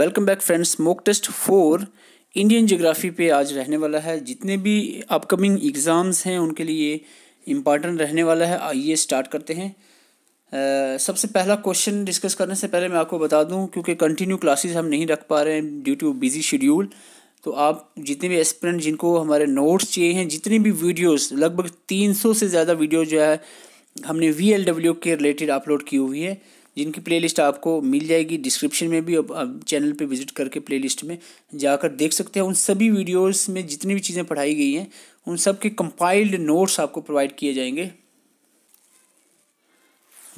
welcome back friends mock test for Indian geography पे आज रहने वाला है जितने भी अपकमिंग एग्ज़ाम्स हैं उनके लिए इम्पॉर्टेंट रहने वाला है आइए स्टार्ट करते हैं आ, सबसे पहला क्वेश्चन डिस्कस करने से पहले मैं आपको बता दूं क्योंकि कंटिन्यू क्लासेस हम नहीं रख पा रहे हैं ड्यू टू बिजी शेड्यूल तो आप जितने भी एस्परेंट जिनको हमारे नोट्स चाहिए हैं जितनी भी वीडियोज़ लगभग तीन से ज़्यादा वीडियो जो है हमने वी के रिलेटेड अपलोड की हुई है जिनकी प्लेलिस्ट आपको मिल जाएगी डिस्क्रिप्शन में भी आप चैनल पे विजिट करके प्लेलिस्ट में जाकर देख सकते हैं उन सभी वीडियोस में जितनी भी चीज़ें पढ़ाई गई हैं उन सब के कंपाइल्ड नोट्स आपको प्रोवाइड किए जाएंगे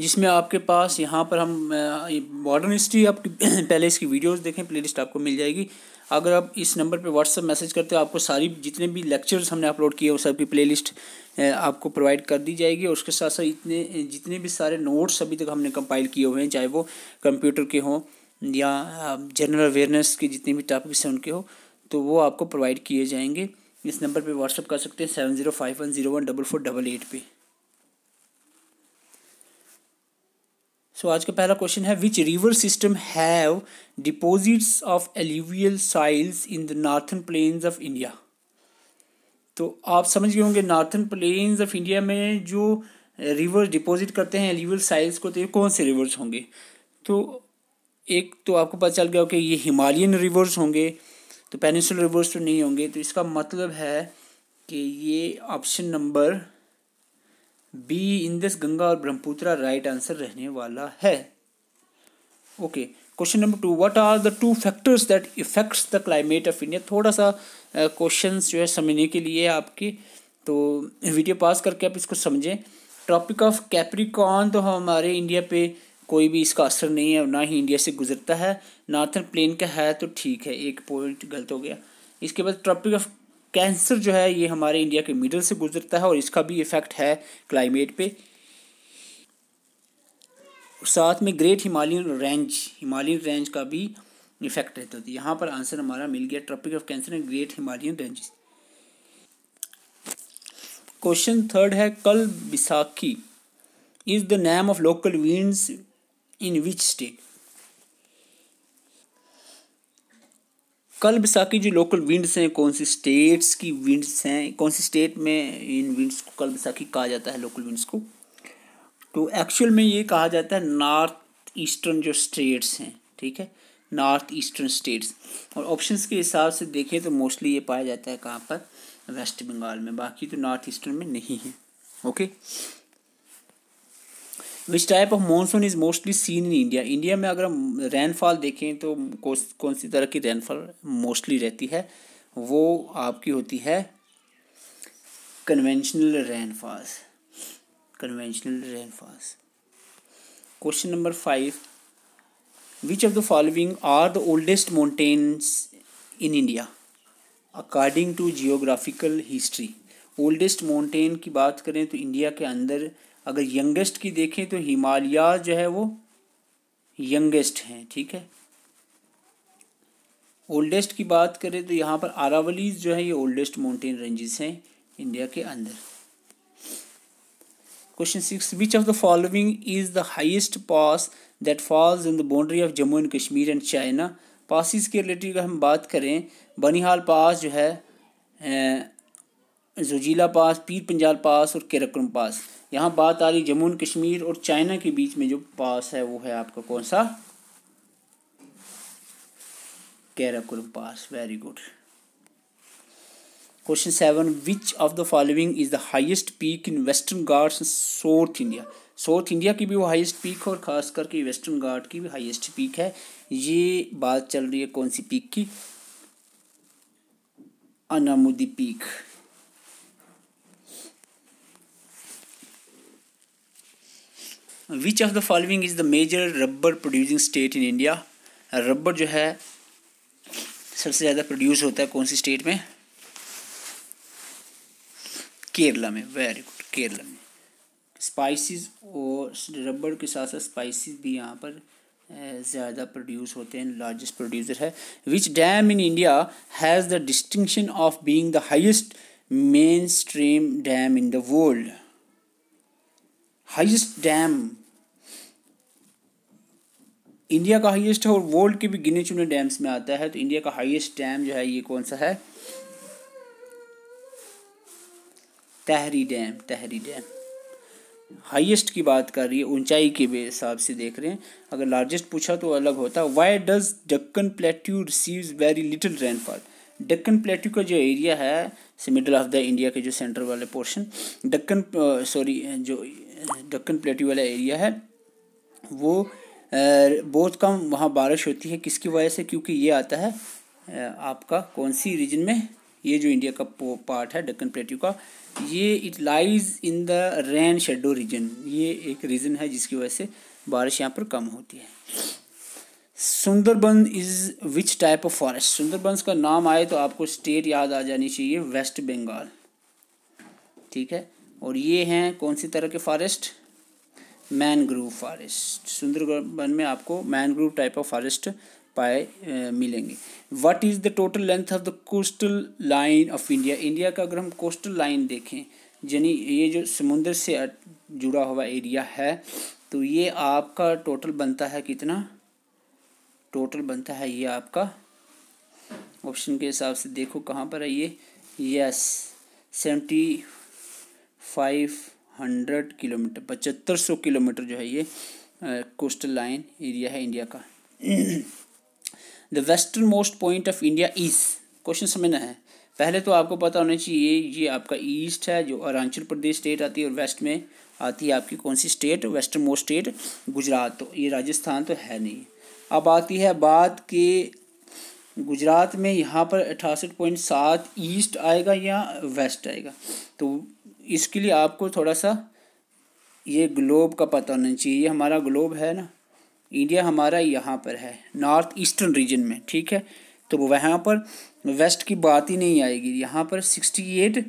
जिसमें आपके पास यहाँ पर हम मॉडर्न हिस्ट्री आप पहले इसकी वीडियोस देखें प्लेलिस्ट आपको मिल जाएगी अगर आप इस नंबर पे व्हाट्सअप मैसेज करते हो आपको सारी जितने भी लेक्चर्स हमने अपलोड किए उन सबकी लिस्ट आपको प्रोवाइड कर दी जाएगी और उसके साथ साथ इतने जितने भी सारे नोट्स अभी तक हमने कंपाइल किए हुए हैं चाहे वो कंप्यूटर के हों या जनरल अवेयरनेस के जितने भी टॉपिक्स हैं उनके हो तो वो आपको प्रोवाइड किए जाएंगे इस नंबर पे व्हाट्सअप कर सकते हैं seven zero five one zero one double four double eight पे सो so, आज का पहला क्वेश्चन है which river system have deposits of alluvial soils in the northern plains of India तो आप समझ गए होंगे नॉर्थन प्लेन्स ऑफ इंडिया में जो रिवर डिपॉजिट करते हैं एल्यूवियल साइल्स को तो ये कौन से रिवर्स होंगे तो एक तो आपको पता चल गया कि ये हिमालयन रिवर्स होंगे तो पेनिसुलर रिवर्स तो नहीं होंगे तो इसका मतलब है कि ये option number B Indus Ganga और ब्रह्मपुत्रा राइट आंसर रहने वाला है okay question number two what are the two factors that effects the climate of India थोड़ा सा क्वेश्चन uh, जो है समझने के लिए आपके तो वीडियो पास करके आप इसको समझें टॉपिक ऑफ कैप्रिकॉन तो हमारे इंडिया पे कोई भी इसका असर नहीं है ना ही इंडिया से गुजरता है नॉर्थन प्लेन का है तो ठीक है एक पॉइंट गलत हो गया इसके बाद ट्रॉपिक ऑफ कैंसर जो है ये हमारे इंडिया के मिडल से गुजरता है और इसका भी इफेक्ट है क्लाइमेट पे साथ में great Himalayan range Himalayan range का भी इफेक्ट रहता है तो यहाँ पर आंसर हमारा मिल गया tropic of cancer and great Himalayan range question third है Kalbaisakhi is the name of local winds in which state Kalbaisakhi जो लोकल विंड्स हैं कौन सी स्टेट्स की विंड्स हैं कौन सी स्टेट में इन विंड्स को कल बैसाखी कहा जाता है लोकल विंड्स को तो एक्चुअल में ये कहा जाता है नॉर्थ ईस्टर्न जो स्टेट्स हैं ठीक है नॉर्थ ईस्टर्न स्टेट्स और ऑप्शंस के हिसाब से देखें तो मोस्टली ये पाया जाता है कहाँ पर वेस्ट बंगाल में बाकी तो नॉर्थ ईस्टर्न में नहीं है okay which type of monsoon is mostly seen in India India में अगर हम रेनफॉल देखें तो कौन सी तरह की रेनफॉल मोस्टली रहती है वो आपकी होती है conventional rainfalls conventional rainfalls question number five which of the following are the oldest mountains in India according to geographical history oldest mountain की बात करें तो इंडिया के अंदर अगर यंगेस्ट की देखें तो हिमालया जो है वो यंगेस्ट हैं ठीक है ओल्डेस्ट की बात करें तो यहाँ पर आरावलीज जो है ये ओल्डेस्ट माउंटेन रेंजेस हैं इंडिया के अंदर question six which of the following is the highest pass that falls in the boundary of Jammu and Kashmir and China passes के रिलेटेड अगर हम बात करें बनिहाल पास जो है जुजीला पास पीर पंजाल पास और केरक्रम पास यहाँ बात आ रही जम्मू कश्मीर और चाइना के बीच में जो पास है वो है आपका कौन सा Karakoram pass very good question seven which of the following is the highest peak in western गार्ड साउथ इंडिया साउथ इंडिया की भी वो हाईएस्ट पीक है और ख़ास करके वेस्टर्न गार्ड की भी हाईएस्ट पीक है ये बात चल रही है कौन सी पीक की Anamudi peak which of the following is the major rubber producing state in India rubber जो है सबसे ज़्यादा प्रोड्यूस होता है कौन सी स्टेट में केरला में वेरी गुड केरला में स्पाइसेस और रबर के साथ साथ स्पाइसेस भी यहाँ पर ज़्यादा प्रोड्यूस होते हैं लार्जेस्ट प्रोड्यूसर है which dam in India has the distinction of being the highest main stream dam in the world highest dam India का हाईएस्ट है और वर्ल्ड के भी गिने चुने डैम्स में आता है तो इंडिया का हाईएस्ट डैम जो है ये कौन सा है Tehri dam Tehri dam highest की बात कर रही है ऊंचाई के हिसाब से देख रहे हैं अगर लार्जेस्ट पूछा तो अलग होता है why does Deccan plateau receive very little rainfall Deccan plateau का जो एरिया है से मिडल ऑफ द इंडिया के जो सेंटर वाले पोर्शन डक्कन सॉरी जो डक्कन प्लेट्यू वाला एरिया है वो बहुत कम वहाँ बारिश होती है किसकी वजह से क्योंकि ये आता है आपका कौन सी रीजन में ये जो इंडिया का पार्ट है डक्कन प्लेट्यू का ये it lies in the rain shadow region ये एक रीजन है जिसकी वजह से बारिश यहाँ पर कम होती है Sundarban is which type of forest Sundarbans का नाम आए तो आपको स्टेट याद आ जानी चाहिए वेस्ट बंगाल ठीक है और ये हैं कौन सी तरह के फॉरेस्ट मैनग्रूव फॉरेस्ट सुंदरबन में आपको मैनग्रूव टाइप ऑफ फॉरेस्ट पाए मिलेंगे what is the total length of the coastal line of India India का अगर हम कोस्टल लाइन देखें यानी ये जो समुंदर से जुड़ा हुआ एरिया है तो ये आपका टोटल बनता है कितना टोटल बनता है ये आपका ऑप्शन के हिसाब से देखो कहाँ पर है ये yes seventy five hundred kilometre पचहत्तर सौ किलोमीटर जो है ये कोस्टल लाइन एरिया है इंडिया का the western most point of India east question समझना है पहले तो आपको पता होना चाहिए ये आपका ईस्ट है जो अरुणाचल प्रदेश स्टेट आती है और वेस्ट में आती है आपकी कौन सी state western most state Gujarat तो ये राजस्थान तो है नहीं अब आती है बात के गुजरात में यहाँ पर अठासठ पॉइंट सात ईस्ट आएगा या वेस्ट आएगा तो इसके लिए आपको थोड़ा सा ये ग्लोब का पता होना चाहिए ये हमारा ग्लोब है ना इंडिया हमारा यहाँ पर है नॉर्थ ईस्टर्न रीजन में ठीक है तो वहाँ पर वेस्ट की बात ही नहीं आएगी यहाँ पर सिक्सटी एट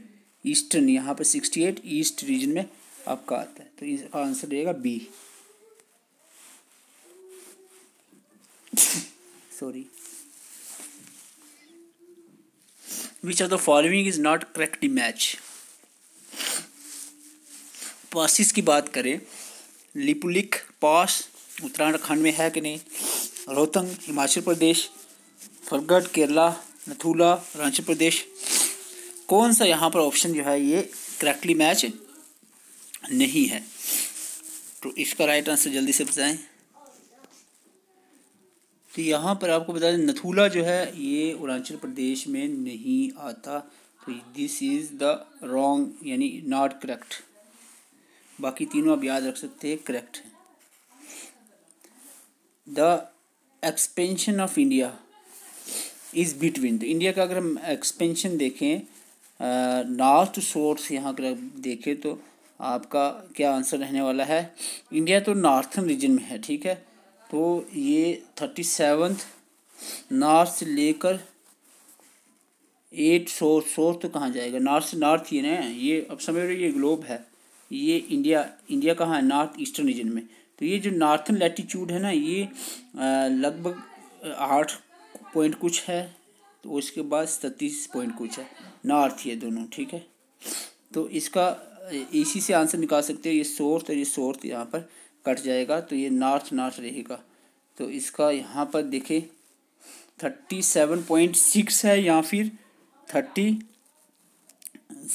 ईस्टर्न यहाँ पर सिक्सटी एट ईस्ट रीजन में आपका आता है तो इसका आंसर रहेगा B sorry which are the following is not correct match passes की बात करें लिपुलिक पास उत्तराखंड में है कि नहीं रोहतंग हिमाचल प्रदेश फरगढ़ केरला नथुला अरुणाचल प्रदेश कौन सा यहाँ पर ऑप्शन जो है ये करेक्टली मैच नहीं है तो इसका राइट आंसर जल्दी से बताएं तो यहाँ पर आपको बता दें नथुला जो है ये अरुणाचल प्रदेश में नहीं आता तो दिस इज़ द रॉन्ग यानी नॉट करेक्ट बाकी तीनों आप याद रख सकते हैं करेक्ट है the expansion of India is between the India का अगर हम एक्सपेंशन देखें लास्ट सोर्स यहाँ अगर देखें तो आपका क्या आंसर रहने वाला है इंडिया तो नॉर्थन रीजन में है ठीक है तो ये थर्टी सेवन्थ नॉर्थ से लेकर एट सोर्स सोर्स तो कहाँ जाएगा नॉर्थ से नॉर्थ ही ना ये अब समझ रहे ये ग्लोब है ये इंडिया इंडिया कहाँ है नॉर्थ ईस्टर्न रीजन में तो ये जो नॉर्थन लैटीट्यूड है ना ये लगभग आठ पॉइंट कुछ है तो उसके बाद सत्तीस पॉइंट कुछ है नॉर्थ ये दोनों ठीक है तो इसका इसी से आंसर निकाल सकते हो ये सोर्थ और ये सोर्थ यहाँ पर कट जाएगा तो ये नॉर्थ नॉर्थ रहेगा तो इसका यहाँ पर देखें थर्टी सेवन पॉइंट सिक्स है या फिर थर्टी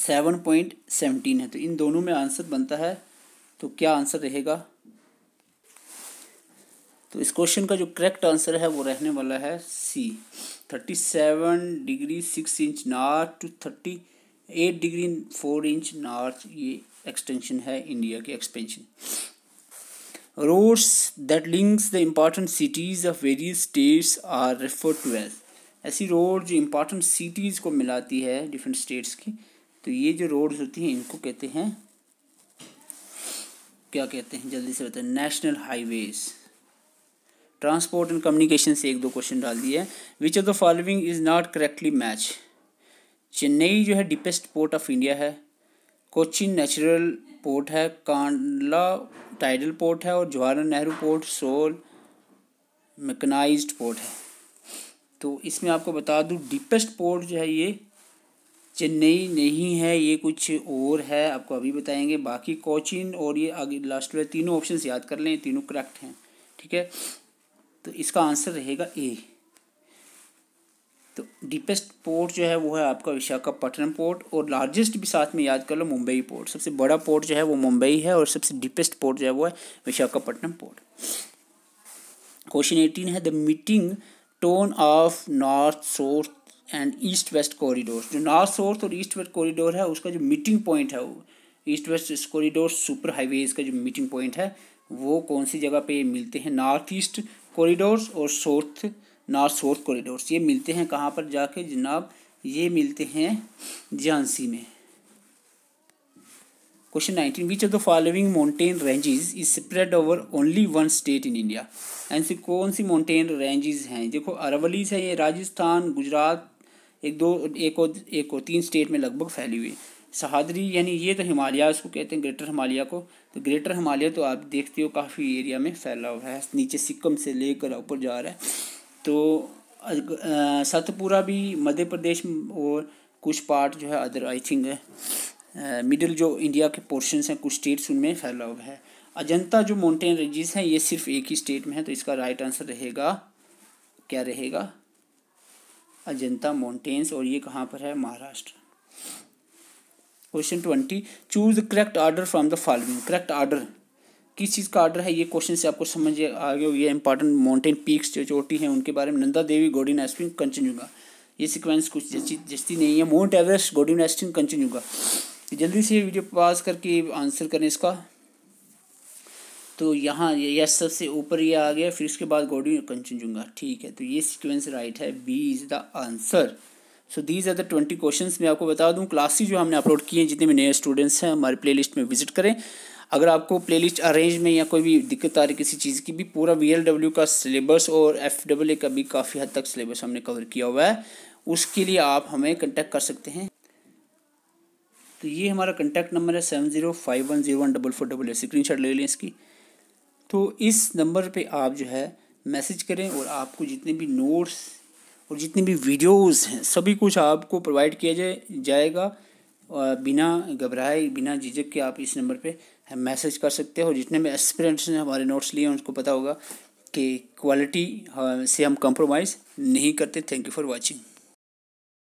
सेवन पॉइंट सेवनटीन है तो इन दोनों में आंसर बनता है तो क्या आंसर रहेगा तो इस क्वेश्चन का जो करेक्ट आंसर है वो रहने वाला है C thirty seven degree six inch north to thirty eight degree four inch north ये एक्सटेंशन है इंडिया की expansion roads that links the important cities of various states are refer to as ऐसी road जो important cities को मिलाती है different states की तो ये जो रोड्स होती हैं इनको कहते हैं क्या कहते हैं जल्दी से हैं national highways transport and communication से एक दो क्वेश्चन डाल दिया which of the following is not correctly match Chennai जो है डीपेस्ट पोर्ट ऑफ इंडिया है कोचिन नेचुरल पोर्ट है कांडला टाइडल पोर्ट है और Jawaharlal Nehru port sole mechanise port है तो इसमें आपको बता दूँ डीपेस्ट पोर्ट जो है ये चेन्नई नहीं है ये कुछ और है आपको अभी बताएंगे बाकी कोचिन और ये आगे लास्ट में तीनों ऑप्शन याद कर लें तीनों करेक्ट हैं ठीक है तो इसका आंसर रहेगा ए तो डीपेस्ट पोर्ट जो है वो है आपका विशाखापट्टनम पोर्ट और लार्जेस्ट भी साथ में याद कर लो मुंबई पोर्ट सबसे बड़ा पोर्ट जो है वो मुंबई है और सबसे डीपेस्ट पोर्ट जो है वो है विशाखापट्टनम पोर्ट क्वेश्चन एटीन है the meeting tone of north south and east west corridor जो नॉर्थ साउथ और ईस्ट वेस्ट कॉरिडोर है उसका जो मीटिंग पॉइंट है east west corridor super highways का जो मीटिंग पॉइंट है वो कौन सी जगह पे मिलते हैं नॉर्थ ईस्ट कॉरिडोर्स और साउथ नॉर्थ साउथ कॉरिडोर्स ये मिलते हैं कहाँ पर जाके जनाब ये मिलते हैं झांसी में question nineteen which of the following mountain ranges is spread over only one state in India ऐसी कौन सी माउंटेन रेंजेस हैं देखो अरवलीज है ये राजस्थान गुजरात एक दो एक और एक और तीन स्टेट में लगभग फैली हुई सहादरी यानी ये तो हिमालय उसको कहते हैं ग्रेटर हिमालय को तो ग्रेटर हिमालय तो आप देखते हो काफ़ी एरिया में फैला हुआ है नीचे सिक्किम से लेकर ऊपर जा रहा है तो सतपुरा भी मध्य प्रदेश और कुछ पार्ट जो है अदर आई थिंक मिडिल जो इंडिया के पोर्शंस हैं कुछ स्टेट्स उनमें फैला हुआ है अजंता जो माउंटेन रेंजेस हैं ये सिर्फ एक ही स्टेट में है तो इसका राइट आंसर रहेगा क्या रहेगा अजंता माउंटेन्स और ये कहाँ पर है Maharashtra question twenty choose correct order from the following correct order किस चीज़ का ऑर्डर है ये क्वेश्चन से आपको समझ आ गया ये इंपॉर्टेंट माउंटेन पीक्स जो चोटी हैं उनके बारे में नंदा देवी गोडिन एस्पिन कंटिन्यूगा ये सीक्वेंस कुछ जैसी जस्ती नहीं है माउंट एवरेस्ट गोडिन एस्पिन कंटिन्यूगा जल्दी से वीडियो पास करके आंसर करें इसका तो यहाँ यश सबसे ऊपर ये आ गया फिर उसके बाद गौडी कंचनजुंगा ठीक है तो ये सीक्वेंस राइट है B is the answer so these are the twenty question मैं आपको बता दूँ क्लासेज जो हमने अपलोड किए हैं जितने भी नए स्टूडेंट्स हैं हमारे प्ले लिस्ट में विजिट करें अगर आपको प्ले लिस्ट अरेंज में या कोई भी दिक्कत आ रही किसी चीज़ की भी पूरा वी एल डब्ल्यू का सिलेबस और एफ ए का भी काफ़ी हद तक सिलेबस हमने कवर किया हुआ है उसके लिए आप हमें कंटेक्ट कर सकते हैं तो ये हमारा कंटेक्ट नंबर है seven zero five one zero one double four double eight screenshot ले लें इसकी तो इस नंबर पे आप जो है मैसेज करें और आपको जितने भी नोट्स और जितने भी वीडियोस हैं सभी कुछ आपको प्रोवाइड किया जाए जाएगा बिना घबराए बिना झिझक के आप इस नंबर पे मैसेज कर सकते हो जितने भी एक्सपीरियंट्स ने हमारे नोट्स लिए उनको पता होगा कि क्वालिटी हाँ, से हम कंप्रोमाइज़ नहीं करते थैंक यू फॉर वॉचिंग